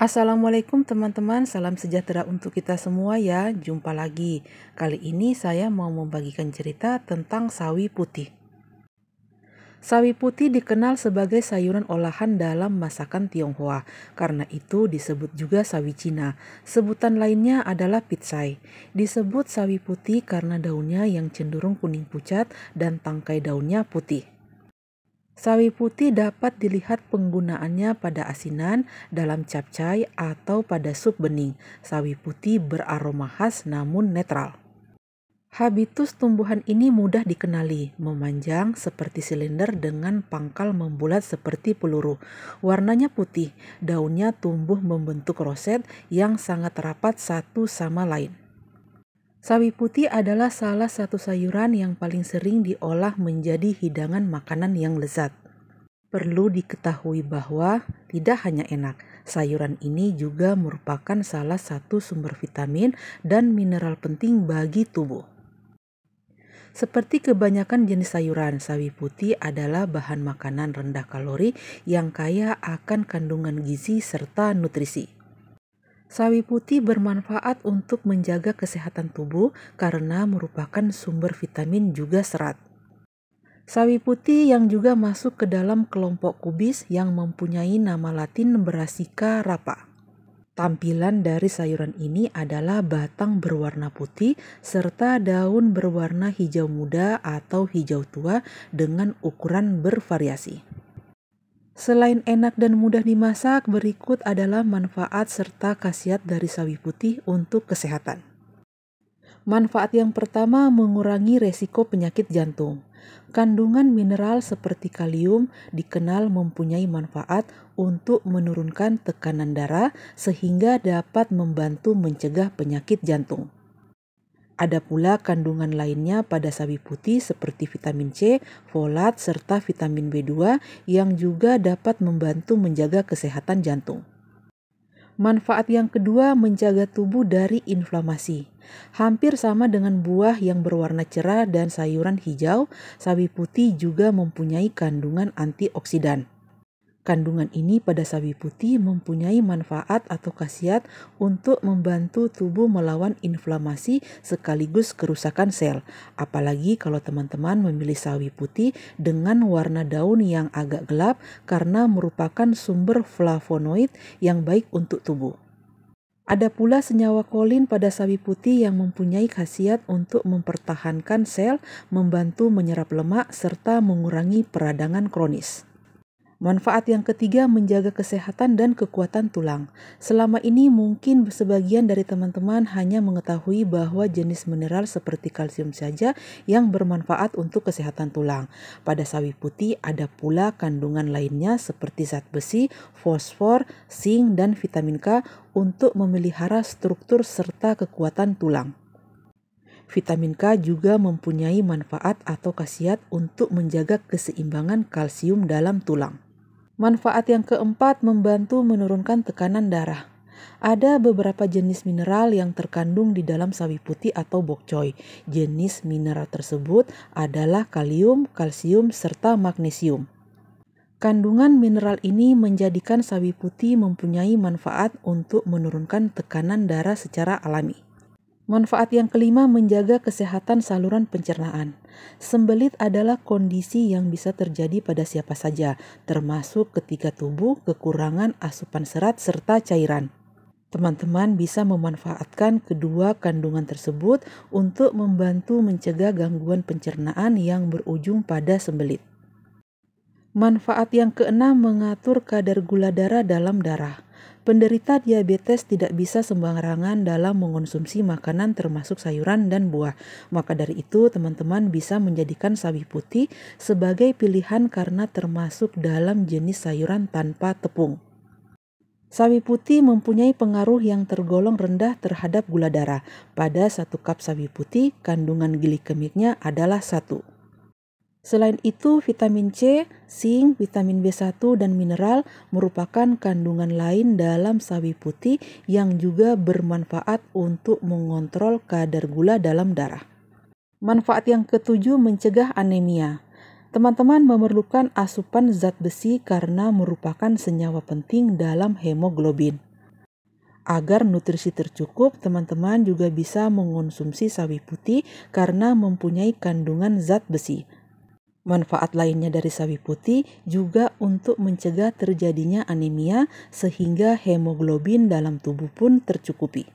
Assalamualaikum teman-teman, salam sejahtera untuk kita semua ya. Jumpa lagi. Kali ini saya mau membagikan cerita tentang sawi putih. Sawi putih dikenal sebagai sayuran olahan dalam masakan Tionghoa, karena itu disebut juga sawi Cina. Sebutan lainnya adalah pitsai. Disebut sawi putih karena daunnya yang cenderung kuning pucat dan tangkai daunnya putih. Sawi putih dapat dilihat penggunaannya pada asinan, dalam capcai atau pada sup bening. Sawi putih beraroma khas namun netral. Habitus tumbuhan ini mudah dikenali, memanjang seperti silinder dengan pangkal membulat seperti peluru. Warnanya putih, daunnya tumbuh membentuk roset yang sangat rapat satu sama lain. Sawi putih adalah salah satu sayuran yang paling sering diolah menjadi hidangan makanan yang lezat. Perlu diketahui bahwa tidak hanya enak, sayuran ini juga merupakan salah satu sumber vitamin dan mineral penting bagi tubuh. Seperti kebanyakan jenis sayuran, sawi putih adalah bahan makanan rendah kalori yang kaya akan kandungan gizi serta nutrisi. Sawi putih bermanfaat untuk menjaga kesehatan tubuh karena merupakan sumber vitamin juga serat. Sawi putih yang juga masuk ke dalam kelompok kubis yang mempunyai nama latin Brassica rapa. Tampilan dari sayuran ini adalah batang berwarna putih serta daun berwarna hijau muda atau hijau tua dengan ukuran bervariasi. Selain enak dan mudah dimasak, berikut adalah manfaat serta khasiat dari sawi putih untuk kesehatan. Manfaat yang pertama mengurangi resiko penyakit jantung. Kandungan mineral seperti kalium dikenal mempunyai manfaat untuk menurunkan tekanan darah sehingga dapat membantu mencegah penyakit jantung. Ada pula kandungan lainnya pada sawi putih seperti vitamin C, folat, serta vitamin B2 yang juga dapat membantu menjaga kesehatan jantung. Manfaat yang kedua menjaga tubuh dari inflamasi. Hampir sama dengan buah yang berwarna cerah dan sayuran hijau, sawi putih juga mempunyai kandungan antioksidan. Kandungan ini pada sawi putih mempunyai manfaat atau khasiat untuk membantu tubuh melawan inflamasi sekaligus kerusakan sel. Apalagi kalau teman-teman memilih sawi putih dengan warna daun yang agak gelap karena merupakan sumber flavonoid yang baik untuk tubuh. Ada pula senyawa kolin pada sawi putih yang mempunyai khasiat untuk mempertahankan sel, membantu menyerap lemak, serta mengurangi peradangan kronis. Manfaat yang ketiga menjaga kesehatan dan kekuatan tulang. Selama ini mungkin sebagian dari teman-teman hanya mengetahui bahwa jenis mineral seperti kalsium saja yang bermanfaat untuk kesehatan tulang. Pada sawi putih ada pula kandungan lainnya seperti zat besi, fosfor, zinc, dan vitamin K untuk memelihara struktur serta kekuatan tulang. Vitamin K juga mempunyai manfaat atau khasiat untuk menjaga keseimbangan kalsium dalam tulang. Manfaat yang keempat membantu menurunkan tekanan darah. Ada beberapa jenis mineral yang terkandung di dalam sawi putih atau bok choy. Jenis mineral tersebut adalah kalium, kalsium, serta magnesium. Kandungan mineral ini menjadikan sawi putih mempunyai manfaat untuk menurunkan tekanan darah secara alami. Manfaat yang kelima menjaga kesehatan saluran pencernaan. Sembelit adalah kondisi yang bisa terjadi pada siapa saja, termasuk ketika tubuh kekurangan asupan serat serta cairan. Teman-teman bisa memanfaatkan kedua kandungan tersebut untuk membantu mencegah gangguan pencernaan yang berujung pada sembelit. Manfaat yang keenam mengatur kadar gula darah dalam darah. Penderita diabetes tidak bisa sembarangan dalam mengonsumsi makanan termasuk sayuran dan buah. Maka dari itu, teman-teman bisa menjadikan sawi putih sebagai pilihan karena termasuk dalam jenis sayuran tanpa tepung. Sawi putih mempunyai pengaruh yang tergolong rendah terhadap gula darah. Pada satu cup sawi putih, kandungan glikemiknya adalah satu. Selain itu, vitamin C, zinc, vitamin B1, dan mineral merupakan kandungan lain dalam sawi putih yang juga bermanfaat untuk mengontrol kadar gula dalam darah. Manfaat yang ketujuh mencegah anemia. Teman-teman memerlukan asupan zat besi karena merupakan senyawa penting dalam hemoglobin. Agar nutrisi tercukup, teman-teman juga bisa mengonsumsi sawi putih karena mempunyai kandungan zat besi. Manfaat lainnya dari sawi putih juga untuk mencegah terjadinya anemia sehingga hemoglobin dalam tubuh pun tercukupi.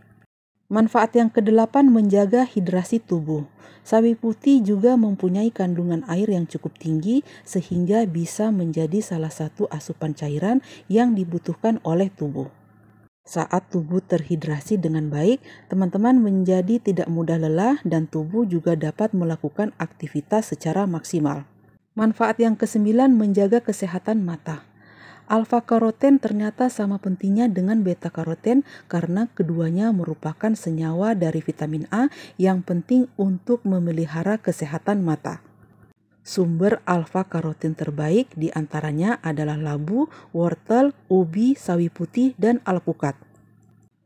Manfaat yang kedelapan menjaga hidrasi tubuh. Sawi putih juga mempunyai kandungan air yang cukup tinggi sehingga bisa menjadi salah satu asupan cairan yang dibutuhkan oleh tubuh. Saat tubuh terhidrasi dengan baik, teman-teman menjadi tidak mudah lelah dan tubuh juga dapat melakukan aktivitas secara maksimal. Manfaat yang kesembilan menjaga kesehatan mata. Alfa karoten ternyata sama pentingnya dengan beta karoten karena keduanya merupakan senyawa dari vitamin A yang penting untuk memelihara kesehatan mata. Sumber alfa karoten terbaik diantaranya adalah labu, wortel, ubi, sawi putih, dan alpukat.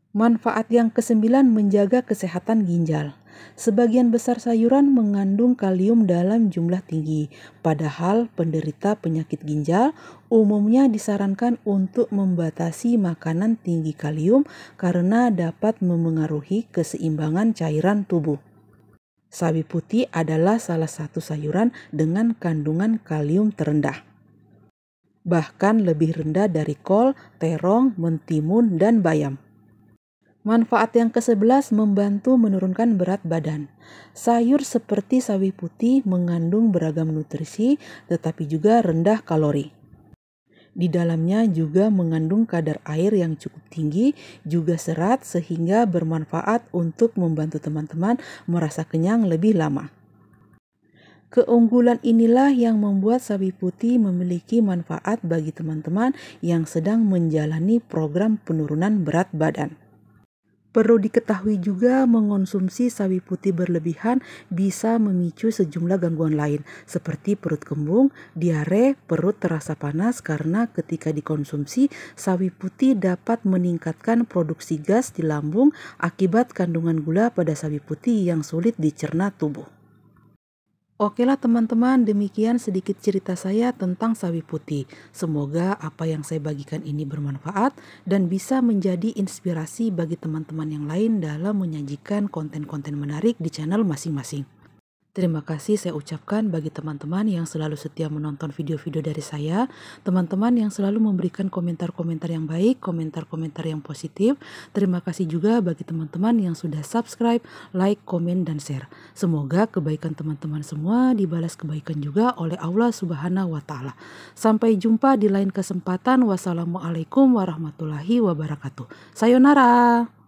Manfaat yang kesembilan menjaga kesehatan ginjal. Sebagian besar sayuran mengandung kalium dalam jumlah tinggi, padahal penderita penyakit ginjal umumnya disarankan untuk membatasi makanan tinggi kalium karena dapat memengaruhi keseimbangan cairan tubuh. Sawi putih adalah salah satu sayuran dengan kandungan kalium terendah bahkan lebih rendah dari kol, terong, mentimun, dan bayam. Manfaat yang ke-11 membantu menurunkan berat badan. Sayur seperti sawi putih mengandung beragam nutrisi tetapi juga rendah kalori. Di dalamnya juga mengandung kadar air yang cukup tinggi, juga serat sehingga bermanfaat untuk membantu teman-teman merasa kenyang lebih lama. Keunggulan inilah yang membuat sawi putih memiliki manfaat bagi teman-teman yang sedang menjalani program penurunan berat badan. Perlu diketahui juga mengonsumsi sawi putih berlebihan bisa memicu sejumlah gangguan lain seperti perut kembung, diare, perut terasa panas karena ketika dikonsumsi sawi putih dapat meningkatkan produksi gas di lambung akibat kandungan gula pada sawi putih yang sulit dicerna tubuh. Oke lah teman-teman, demikian sedikit cerita saya tentang sawi putih. Semoga apa yang saya bagikan ini bermanfaat dan bisa menjadi inspirasi bagi teman-teman yang lain dalam menyajikan konten-konten menarik di channel masing-masing. Terima kasih saya ucapkan bagi teman-teman yang selalu setia menonton video-video dari saya, teman-teman yang selalu memberikan komentar-komentar yang baik, komentar-komentar yang positif. Terima kasih juga bagi teman-teman yang sudah subscribe, like, komen, dan share. Semoga kebaikan teman-teman semua dibalas kebaikan juga oleh Allah Subhanahu wa Ta'ala. Sampai jumpa di lain kesempatan. Wassalamualaikum warahmatullahi wabarakatuh. Sayonara.